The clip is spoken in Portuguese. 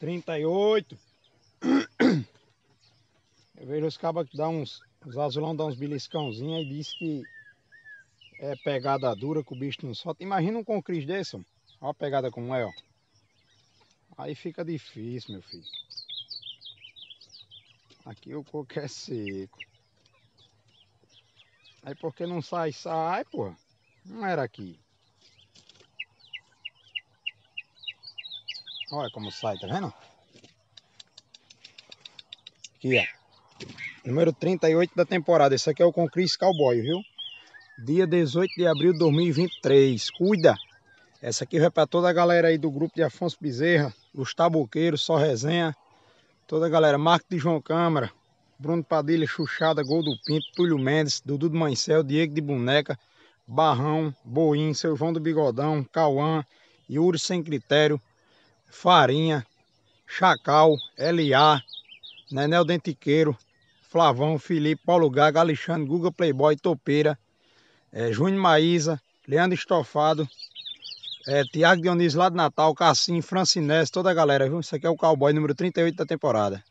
38. Eu vejo os cabos que dá uns. Os azulão dão uns beliscãozinhos e diz que é pegada dura que o bicho não solta. Imagina um concriz desse, ó. Olha a pegada como é, ó. Aí fica difícil, meu filho. Aqui o coco é seco. Aí porque não sai, sai, porra. Não era aqui. Olha como sai, tá vendo? Aqui, ó. Número 38 da temporada. Esse aqui é o Concris Cowboy, viu? Dia 18 de abril de 2023. Cuida! Essa aqui vai pra toda a galera aí do grupo de Afonso Bezerra, os tabuqueiros, só resenha. Toda a galera, Marco de João Câmara, Bruno Padilha, Chuchada, Gol do Pinto, Túlio Mendes, Dudu do Mancel, Diego de Boneca, Barrão, Boim, Seu João do Bigodão, Cauã, Yuri Sem Critério, Farinha, Chacal, L.A., Nenel Dentiqueiro, Flavão, Felipe, Paulo Gaga, Alexandre, Guga Playboy, Topeira, é, Júnior Maísa, Leandro Estofado, é, Tiago Dionísio lá de Natal, Cassim, Francinés, toda a galera, viu? Isso aqui é o Cowboy número 38 da temporada.